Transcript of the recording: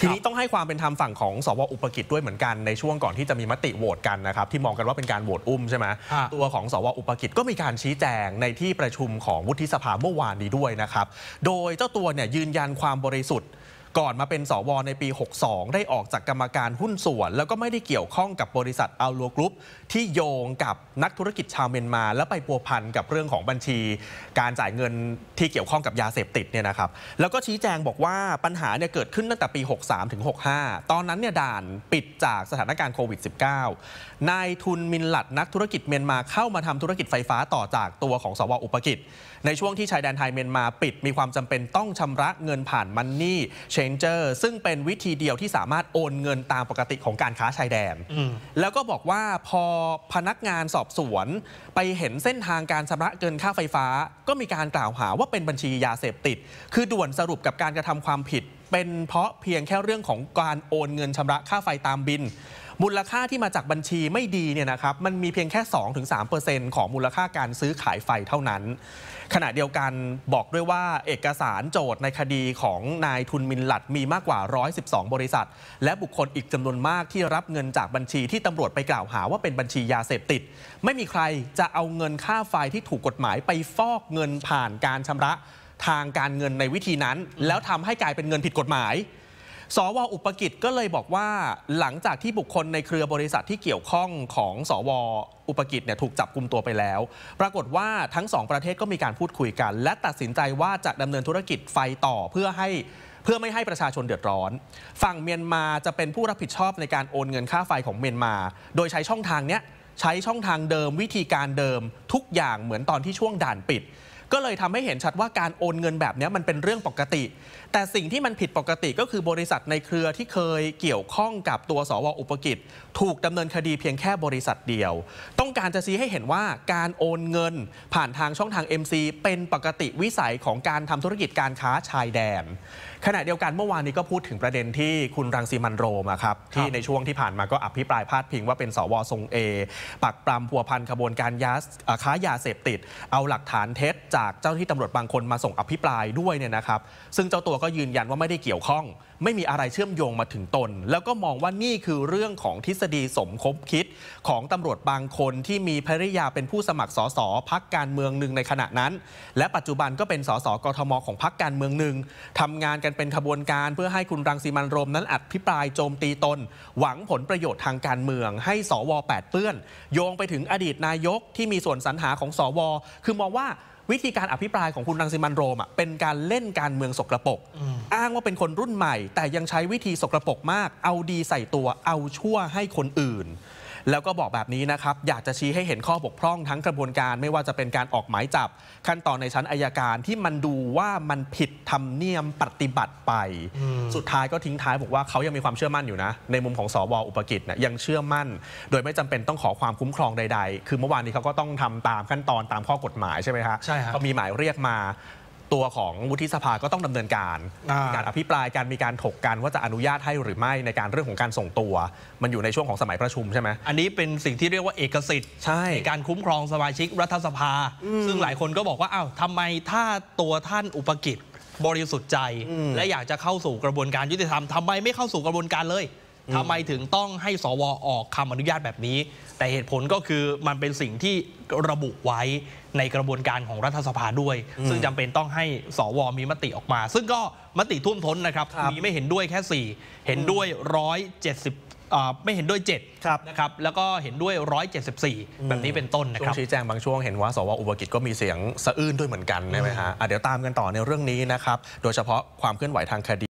ทีนี้ต้องให้ความเป็นธรรมฝั่งของสวอุปกิจด้วยเหมือนกันในช่วงก่อนที่จะมีมติโหวตกันนะครับที่มองกันว่าเป็นการโหวตอุ้มใช่ไหมตัวของสวอุปกิจก็มีการชี้แจงในที่ประชุมของวุฒิสภาเมื่อวานนี้ด้วยนะครับโดยเจ้าตัวเนี่ยยืนยันความบริสุทธิ์ก่อนมาเป็นสวในปี 62 ได้ออกจากกรรมการหุ้นส่วน แล้วก็ไม่ได้เกี่ยวข้องกับบริษัทอัลลัวกรุ๊ปที่โยงกับนักธุรกิจชาวเมียนมา แล้วไปพัวพันกับเรื่องของบัญชีการจ่ายเงินที่เกี่ยวข้องกับยาเสพติดเนี่ยนะครับแล้วก็ชี้แจงบอกว่าปัญหาเนี่ยเกิดขึ้นตั้งแต่ปี 63 ถึง 65 ตอนนั้นเนี่ยด่านปิดจากสถานการณ์โควิด -19 นายทุนมินหลัดนักธุรกิจเมียนมาเข้ามาทำธุรกิจไฟฟ้าต่อจากตัวของสวอุปกิจ ในช่วงที่ชายแดนไทยเมียนมา ปิดมีความจำเป็นต้องชำระเงินผ่านมันนี่เช c h a n g e r ซึ่งเป็นวิธีเดียวที่สามารถโอนเงินตามปกติของการค้าชายแดน แล้วก็บอกว่าพอพนักงานสอบสวน ไปเห็นเส้นทางการชำระเกินค่าไฟฟ้า ก็มีการกล่าวหาว่าเป็นบัญชียาเสพติด คือด่วนสรุปกับการกระทำความผิด เป็นเพราะเพียงแค่เรื่องของการโอนเงินชำระค่าไฟตามบินมูลค่าที่มาจากบัญชีไม่ดีเนี่ยนะครับมันมีเพียงแค่ 2-3%ของมูลค่าการซื้อขายไฟเท่านั้น ขณะเดียวกันบอกด้วยว่าเอกสารโจทย์ในคดีของนายทุนมินหลัดมีมากกว่า 112 บริษัท และบุคคลอีกจำนวนมากที่รับเงินจากบัญชี ที่ตำรวจไปกล่าวหาว่าเป็นบัญชียาเสพติด ไม่มีใครจะเอาเงินค่าไฟที่ถูกกฎหมายไปฟอกเงินผ่านการชำระ ทางการเงินในวิธีนั้น แล้วทำให้กลายเป็นเงินผิดกฎหมายสวอุปกิจก็เลยบอกว่าหลังจากที่บุคคลในเครือบริษัทที่เกี่ยวข้องของ สว อุปกิจเนี่ยถูกจับกลุ่มตัวไปแล้ว ปรากฏว่าทั้งสองประเทศก็มีการพูดคุยกัน และตัดสินใจว่าจะดำเนินธุรกิจไฟต่อเพื่อให้ เพื่อไม่ให้ประชาชนเดือดร้อน ฝั่งเมียนมาจะเป็นผู้รับผิดชอบในการโอนเงินค่าไฟของเมียนมา โดยใช้ช่องทางเนี้ยใช้ช่องทางเดิมวิธีการเดิมทุกอย่างเหมือนตอนที่ช่วงด่านปิดก็เลยทำให้เห็นชัดว่าการโอนเงินแบบนี้มันเป็นเรื่องปกติ แต่สิ่งที่มันผิดปกติก็คือบริษัทในเครือที่เคยเกี่ยวข้องกับตัวสวอุปกิจ ถูกดำเนินคดีเพียงแค่บริษัทเดียว ต้องการจะชี้ให้เห็นว่าการโอนเงินผ่านทางช่องทาง MC เป็นปกติวิสัยของการทำธุรกิจการค้าชายแดน ขณะเดียวกันเมื่อวานนี้ก็พูดถึงประเด็นที่คุณรังสีมันโรมาครับที่ในช่วงที่ผ่านมาก็อภิปรายพาดพิงว่าเป็นสวทรงเอปักปรำพัวพันขบวนการยาค้ายาเสพติดเอาหลักฐานเท็จจากเจ้าที่ตำรวจบางคนมาส่งอภิปรายด้วยเนี่ยนะครับ ซึ่งเจ้าตัวก็ยืนยันว่าไม่ได้เกี่ยวข้อง ไม่มีอะไรเชื่อมโยงมาถึงตน แล้วก็มองว่านี่คือเรื่องของทฤษฎีสมคบคิดของตำรวจบางคนที่มีภริยาเป็นผู้สมัครสสพักการเมืองหนึ่งในขณะนั้น และปัจจุบันก็เป็นสสกทมของพักการเมืองหนึ่งทำงานกันเป็นขบวนการเพื่อให้คุณรังสีมันโรมนั้นอภิปรายโจมตีตน หวังผลประโยชน์ทางการเมืองให้สวแปดเปื้อน โยงไปถึงอดีตนายกที่มีส่วนสรรหาของสวคือมองว่าวิธีการอภิปรายของคุณรังสิมันโรมอ่ะเป็นการเล่นการเมืองสกรปรกอ้างว่าเป็นคนรุ่นใหม่ แต่ยังใช้วิธีสกรปรกมาก เอาดีใส่ตัวเอาชั่วให้คนอื่นแล้วก็บอกแบบนี้นะครับ อยากจะชี้ให้เห็นข้อบกพร่องทั้งกระบวนการไม่ว่าจะเป็นการออกหมายจับขั้นตอนในชั้นอายการที่มันดูว่ามันผิดธรรมเนียมปฏิบัติไป สุดท้ายก็ทิ้งท้ายบอกว่าเขายังมีความเชื่อมั่นอยู่นะ ในมุมของสวอุปกิจนะยังเชื่อมั่น โดยไม่จำเป็นต้องขอความคุ้มครองใด ๆ คือเมื่อวานนี้เขาก็ต้องทำตามขั้นตอนตามข้อกฎหมายใช่ไหมฮะใช่ครับมีหมายเรียกมาตัวของวุฒิสภาก็ต้องดำเนินการมีการอภิปราย การมีการถกกันว่าจะอนุญาตให้หรือไม่ในการเรื่องของการส่งตัว มันอยู่ในช่วงของสมัยประชุมใช่ไหมอันนี้เป็นสิ่งที่เรียกว่า เอกสิทธิ์ใช่การคุ้มครองสมาชิกรัฐสภา ซึ่งหลายคนก็บอกว่าอ้าวทำไมถ้าตัวท่านอุปกิจบริสุทธิ์ใจ และอยากจะเข้าสู่กระบวนการยุติธรรมทำไมไม่เข้าสู่กระบวนการเลยทำไมถึงต้องให้สวออกคำอนุญาตแบบนี้แต่เหตุผลก็คือมันเป็นสิ่งที่ระบุไว้ในกระบวนการของรัฐสภาด้วย ซึ่งจำเป็นต้องให้สวมีมติออกมา ซึ่งก็มติท่วมท้นนะครับรบมีไม่เห็นด้วยแค่ 4เห็นด้วย170ไม่เห็นด้วย7นะครับแล้วก็เห็นด้วย 174แบบนี้เป็นต้นนะครับชี้แจงบางช่วงเห็นว่าสวอุบกิจก็มีเสียงสะอื้นด้วยเหมือนกันใช่ไหมฮะเดี๋ยวตามกันต่อในเรื่องนี้นะครับโดยเฉพาะความเคลื่อนไหวทางคดี